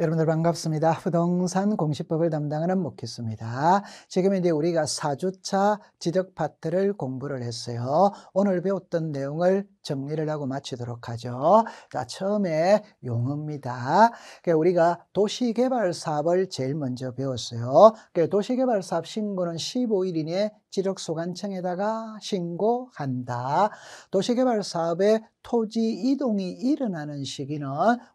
여러분들 반갑습니다. 부동산 공시법을 담당하는 목희수입니다. 지금 이제 우리가 4주차 지적 파트를 공부를 했어요. 오늘 배웠던 내용을 정리를 하고 마치도록 하죠. 자, 처음에 용어입니다. 그러니까 우리가 도시개발 사업을 제일 먼저 배웠어요. 그러니까 도시개발 사업 신고는 15일 이내 지적소관청에다가 신고한다. 도시개발 사업에 토지 이동이 일어나는 시기는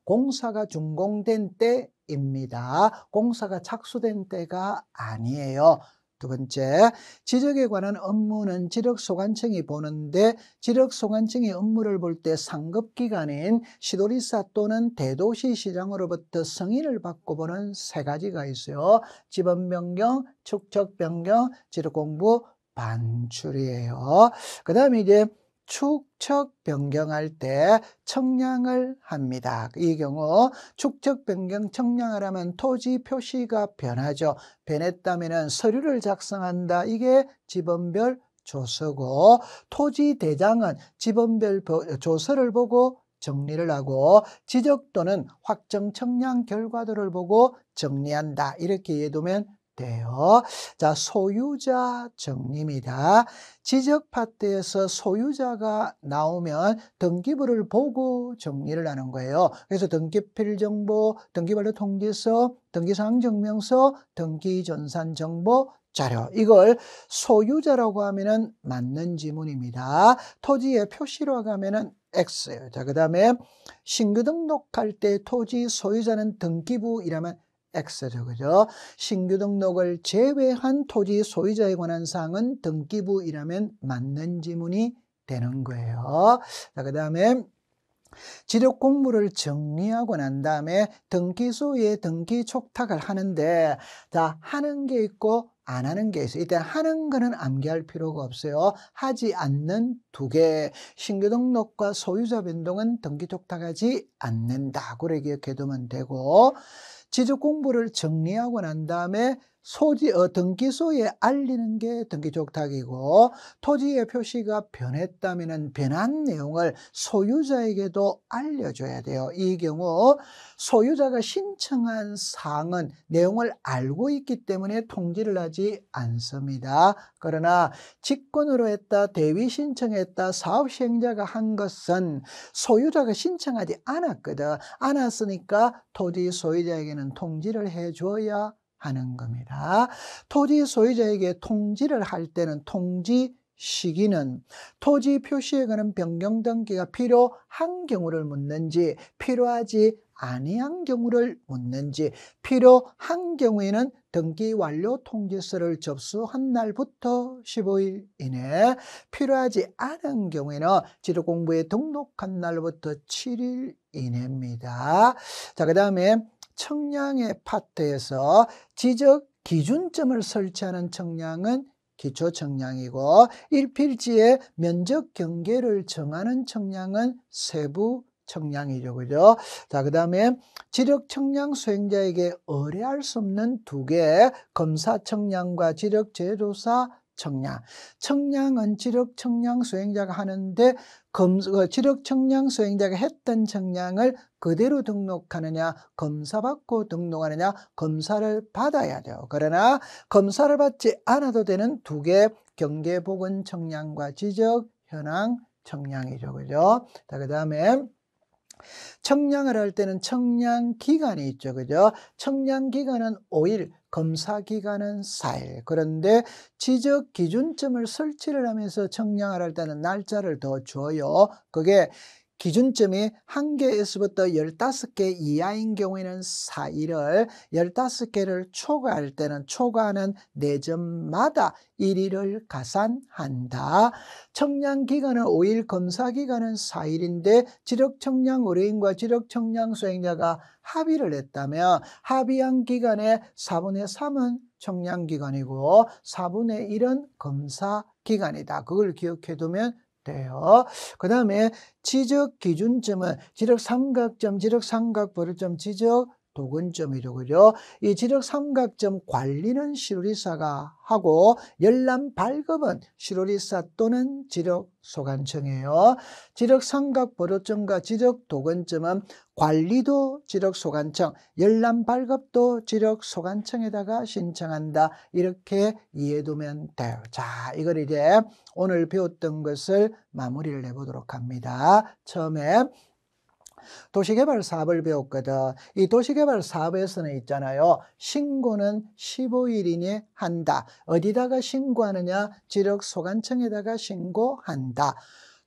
공사가 준공된 때 때입니다. 공사가 착수된 때가 아니에요. 두 번째, 지적에 관한 업무는 지력소관청이 보는데 지력소관청이 업무를 볼 때 상급기관인 시도리사 또는 대도시시장으로부터 승인을 받고 보는 세 가지가 있어요. 지번변경, 축적변경, 지력공부, 반출이에요. 그 다음에 이제 축척 변경할 때 청량을 합니다. 이 경우 축척 변경 청량을 하면 토지 표시가 변하죠. 변했다면 서류를 작성한다. 이게 지번별 조서고 토지 대장은 지번별 조서를 보고 정리를 하고 지적 또는 확정 청량 결과들을 보고 정리한다. 이렇게 이해두면 돼요. 자, 소유자 정리입니다. 지적 파트에서 소유자가 나오면 등기부를 보고 정리를 하는 거예요. 그래서 등기필 정보, 등기발료 통지서, 등기사항 증명서, 등기전산 정보, 자료 이걸 소유자라고 하면은 맞는 지문입니다. 토지의 표시로 가면은 X예요. 자, 그다음에 신규 등록할 때 토지 소유자는 등기부 이라면 X죠. 그죠? 신규 등록을 제외한 토지 소유자에 관한 사항은 등기부이라면 맞는 지문이 되는 거예요. 자, 그 다음에 지력 공부를 정리하고 난 다음에 등기소에 등기 촉탁을 하는데 자 하는 게 있고 안 하는 게 있어요. 일단 하는 거는 암기할 필요가 없어요. 하지 않는 두 개. 신규 등록과 소유자 변동은 등기 촉탁하지 않는다. 그래 기억해두면 되고 지적 공부를 정리하고 난 다음에 소지 어, 등기소에 알리는 게등기족탁이고 토지의 표시가 변했다면 변한 내용을 소유자에게도 알려줘야 돼요. 이 경우 소유자가 신청한 사항은 내용을 알고 있기 때문에 통지를 하지 않습니다. 그러나 직권으로 했다, 대위 신청했다, 사업 시행자가 한 것은 소유자가 신청하지 않았거든. 않았으니까 토지 소유자에게는 통지를 해줘야 하는 겁니다. 토지 소유자에게 통지를 할 때는 통지 시기는 토지 표시에 관한 변경 등기가 필요한 경우를 묻는지 필요하지 아니한 경우를 묻는지 필요한 경우에는 등기 완료 통지서를 접수한 날부터 15일 이내 필요하지 않은 경우에는 지도공부에 등록한 날부터 7일 이내입니다. 자, 그 다음에 청량의 파트에서 지적 기준점을 설치하는 청량은 기초 청량이고 일필지의 면적 경계를 정하는 청량은 세부 청량이죠. 그죠? 자, 그 다음에 지력 청량 수행자에게 의뢰할 수 없는 두개 검사 청량과 지력 제조사 청량. 청량은 지력 청량 수행자가 하는데 검, 어, 지력 청량 수행자가 했던 청량을 그대로 등록하느냐, 검사받고 등록하느냐, 검사를 받아야 돼요. 그러나 검사를 받지 않아도 되는 두 개 경계복은 청량과 지적, 현황, 청량이죠. 그죠? 자, 그 다음에 청량을 할 때는 청량 기간이 있죠. 그죠? 청량 기간은 5일, 검사 기간은 4일. 그런데 지적 기준점을 설치를 하면서 청량을 할 때는 날짜를 더 줘요. 그게 기준점이 한 개에서부터 15개 이하인 경우에는 4일을 15개를 초과할 때는 초과하는 4점마다 1일을 가산한다. 청량 기간은 5일, 검사 기간은 4일인데 지력 청량 의뢰인과 지력 청량 수행자가 합의를 했다면 합의한 기간의 4분의 3은 청량 기간이고 4분의 1은 검사 기간이다. 그걸 기억해 두면 돼요. 그 다음에 지적 기준점은 지적 삼각점, 지적 삼각보를점, 지적 도근점이로군요. 이 지력 삼각점 관리는 시로리사가 하고 열람 발급은 시로리사 또는 지력 소관청이에요. 지력 삼각 보조점과 지력 도근점은 관리도 지력 소관청, 열람 발급도 지력 소관청에다가 신청한다. 이렇게 이해두면 돼요. 자, 이걸 이제 오늘 배웠던 것을 마무리를 해보도록 합니다. 처음에 도시개발 사업을 배웠거든. 이 도시개발 사업에서는 있잖아요. 신고는 15일 이니 한다. 어디다가 신고하느냐? 지력 소관청에다가 신고한다.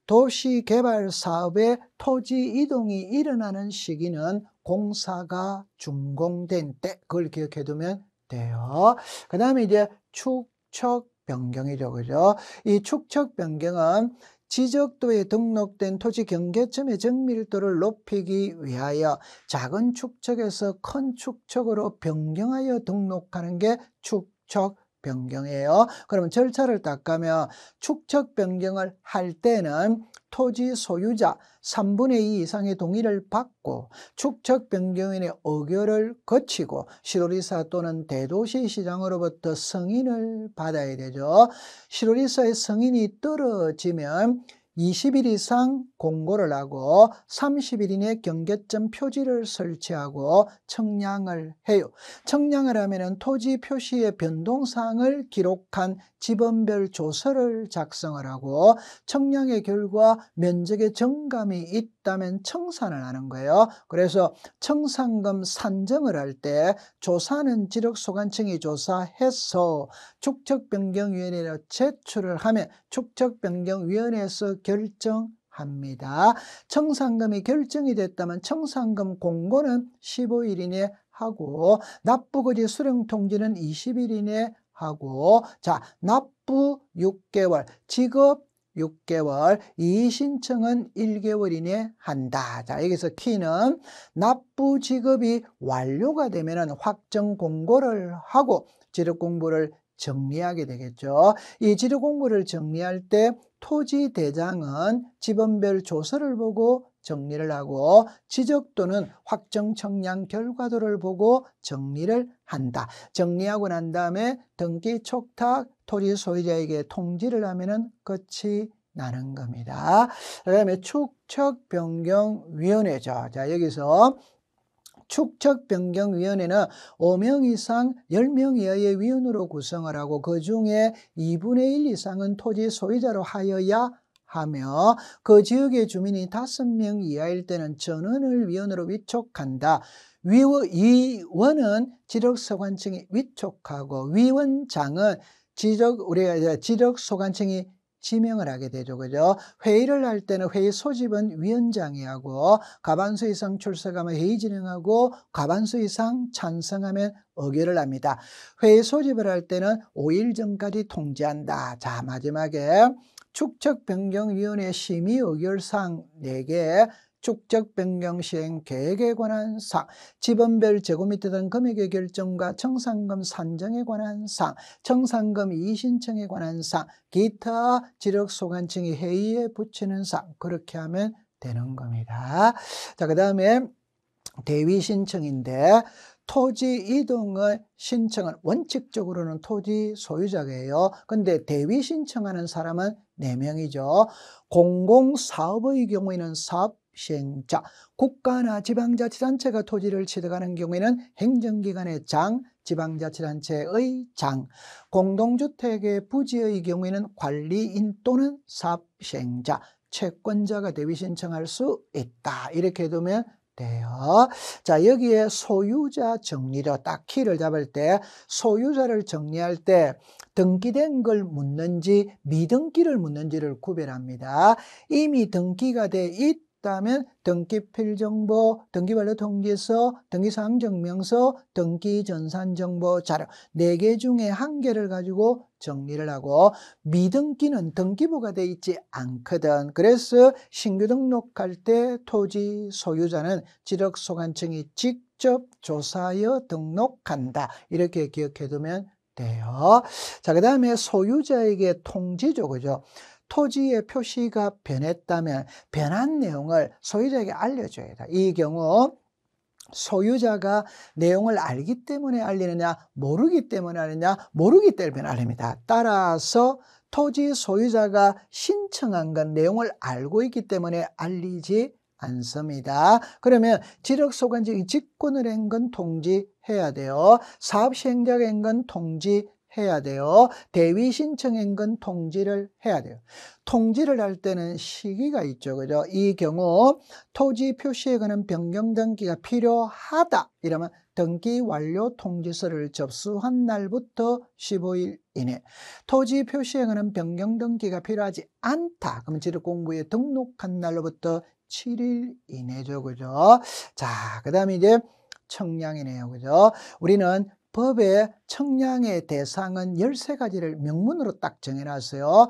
도시개발 사업의 토지 이동이 일어나는 시기는 공사가 준공된 때 그걸 기억해 두면 돼요. 그 다음에 이제 축척 변경이죠. 그죠? 이 축척 변경은 지적도에 등록된 토지 경계점의 정밀도를 높이기 위하여 작은 축척에서 큰 축척으로 변경하여 등록하는 게 축척 변경이에요. 그러면 절차를 닦으면 축척 변경을 할 때는 토지 소유자 3분의 2 이상의 동의를 받고 축척 변경인의 의결을 거치고 시도리사 또는 대도시 시장으로부터 승인을 받아야 되죠. 시도리사의 승인이 떨어지면 20일 이상 공고를 하고 30일 이내 경계점 표지를 설치하고 청량을 해요. 청량을 하면 토지 표시의 변동사항을 기록한 지번별 조서를 작성을 하고 청량의 결과 면적의 정감이 있다. 있다면 청산을 하는 거예요. 그래서 청산금 산정을 할 때 조사는 지력소관청이 조사해서 축적변경위원회로 제출을 하면 축적변경위원회에서 결정 합니다. 청산금이 결정이 됐다면 청산금 공고는 15일 이내 하고 납부거지 수령 통지는 20일 이내 하고 자 납부 6개월 지급 6개월, 이 신청은 1개월 이내에 한다. 자, 여기서 키는 납부 지급이 완료가 되면 확정 공고를 하고 지력 공부를 정리하게 되겠죠. 이 지력 공부를 정리할 때 토지 대장은 지번별 조서를 보고 정리를 하고 지적 또는 확정 청량 결과도를 보고 정리를 한다. 정리하고 난 다음에 등기 촉탁 토지 소유자에게 통지를 하면은 끝이 나는 겁니다. 그다음에 축척 변경 위원회죠. 자, 여기서 축척 변경 위원회는 5명 이상 10명 이하의 위원으로 구성을 하고 그 중에 2분의 1 이상은 토지 소유자로 하여야 하며 그 지역의 주민이 다섯 명 이하일 때는 전원을 위원으로 위촉한다. 위원은 지적소관청이 위촉하고 위원장은 지적 우리가 지적소관청이 지명을 하게 되죠. 그죠? 회의를 할 때는 회의 소집은 위원장이 하고 가반수 이상 출석하면 회의 진행하고 가반수 이상 찬성하면 의결을 합니다. 회의 소집을 할 때는 5일 전까지 통지한다. 자, 마지막에 축적변경위원회 심의 의결사항 4개, 축적변경 시행 계획에 관한 사항, 지번별 재고 미터등 금액의 결정과 청산금 산정에 관한 사항, 청산금 이신청에 의 관한 사항, 기타 지력소관청이 회의에 붙이는 사항 그렇게 하면 되는 겁니다. 자, 그 다음에 대위 신청인데 토지 이동의 신청은 원칙적으로는 토지 소유자예요. 근데 대위 신청하는 사람은 4명이죠. 공공사업의 경우에는 사업 시행자, 국가나 지방자치단체가 토지를 취득하는 경우에는 행정기관의 장, 지방자치단체의 장, 공동주택의 부지의 경우에는 관리인 또는 사업 시행자, 채권자가 대위 신청할 수 있다. 이렇게 두면 돼요. 자, 여기에 소유자 정리로 딱 키를 잡을 때 소유자를 정리할 때 등기된 걸 묻는지 미등기를 묻는지를 구별합니다. 이미 등기가 돼 있. 있다면 등기필정보, 등기관료 통지서, 등기사항증명서, 등기전산정보 자료 네 개 중에 한 개를 가지고 정리를 하고 미등기는 등기부가 돼 있지 않거든. 그래서 신규 등록할 때 토지 소유자는 지적소관청이 직접 조사하여 등록한다. 이렇게 기억해두면 돼요. 자, 그 다음에 소유자에게 통지죠. 그죠? 토지의 표시가 변했다면 변한 내용을 소유자에게 알려줘야 돼. 이 경우 소유자가 내용을 알기 때문에 알리느냐 모르기 때문에 알리느냐 모르기 때문에 알립니다. 따라서 토지 소유자가 신청한 건 내용을 알고 있기 때문에 알리지 않습니다. 그러면 지력소관지 직권을 행건 통지해야 돼요. 사업시행자가 행건 통지 해야 돼요. 대위 신청 행근 통지를 해야 돼요. 통지를 할 때는 시기가 있죠. 그죠? 이 경우 토지 표시에 관한 변경 등기가 필요하다. 이러면 등기 완료 통지서를 접수한 날부터 15일 이내 토지 표시에 관한 변경 등기가 필요하지 않다. 그럼 지력공부에 등록한 날로부터 7일 이내죠. 그죠? 자, 그 다음에 이제 청량이네요. 그죠? 우리는 법의 청량의 대상은 13가지를 명문으로 딱 정해놨어요.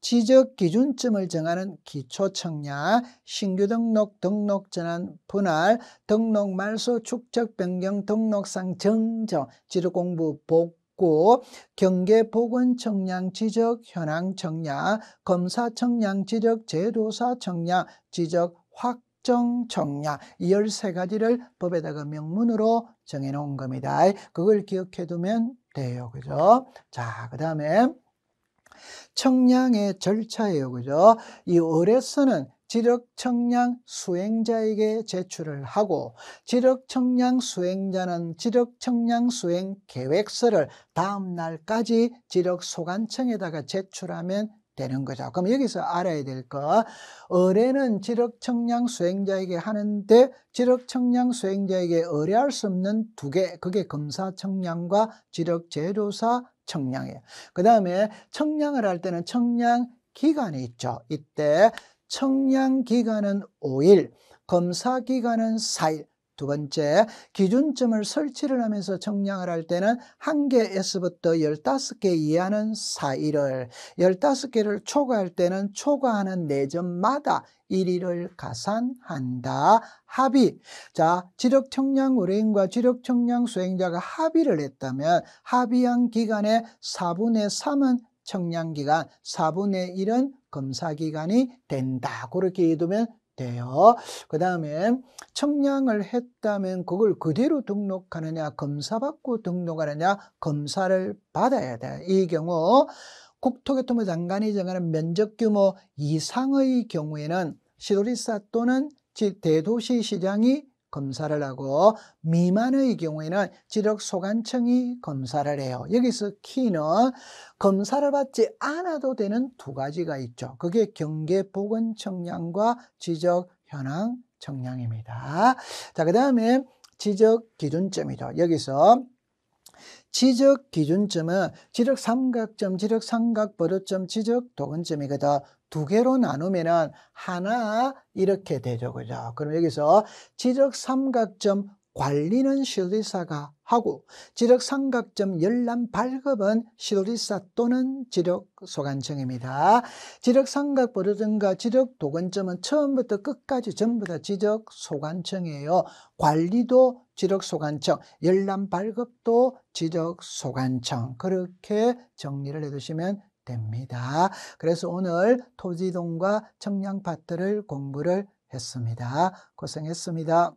지적 기준점을 정하는 기초청량, 신규 등록, 등록 전환, 분할, 등록 말소, 축적 변경, 등록상 정정, 지도공부 복, 구 경계 보건 청량 지적 현황 청량 검사 청량 지적 제도사 청량 지적 확 법정 청량 이 열세 가지를 법에다가 명문으로 정해놓은 겁니다. 그걸 기억해두면 돼요. 그죠? 자, 그 다음에 청량의 절차예요. 그죠? 이 의뢰서는 지력청량 수행자에게 제출을 하고 지력청량 수행자는 지력청량 수행 계획서를 다음 날까지 지력소관청에다가 제출하면 되는 거죠. 그럼 여기서 알아야 될 거, 의뢰는 지력청량 수행자에게 하는데 지력청량 수행자에게 의뢰할 수 없는 두 개, 그게 검사청량과 지력제료사 청량이에요. 그 다음에 청량을 할 때는 청량 기간이 있죠. 이때 청량 기간은 5일, 검사 기간은 4일, 두 번째, 기준점을 설치를 하면서 정량을 할 때는 한 개에서부터 열다섯 개 이하는 사일을 열다섯 개를 초과할 때는 초과하는 내점마다 1위를 가산한다. 합의. 자, 지력 청량 의뢰인과 지력 청량 수행자가 합의를 했다면 합의한 기간의 4분의 3은 청량 기간, 4분의 1은 검사 기간이 된다. 그렇게 해두면 돼요. 그 다음에 청량을 했다면 그걸 그대로 등록하느냐 검사받고 등록하느냐 검사를 받아야 돼요. 이 경우 국토교통부 장관이 정하는 면적규모 이상의 경우에는 시도지사 또는 대도시시장이 검사를 하고 미만의 경우에는 지력소관청이 검사를 해요. 여기서 키는 검사를 받지 않아도 되는 두 가지가 있죠. 그게 경계보건청량과 지적현황청량입니다. 자, 그 다음에 지적기준점이죠. 여기서 지적 기준점은 지적 삼각점, 지적 삼각 버릇점, 지적 도근점이거든. 두 개로 나누면 하나 이렇게 되죠. 그죠? 그럼 여기서 지적 삼각점 관리는 시리사가 하고 지적 삼각점 열람 발급은 시리사 또는 지적 소관청입니다. 지적 삼각 보조점과 지적 도건점은 처음부터 끝까지 전부 다 지적 소관청이에요. 관리도 지적 소관청, 열람 발급도 지적 소관청 그렇게 정리를 해두시면 됩니다. 그래서 오늘 토지동과 청량파트를 공부를 했습니다. 고생했습니다.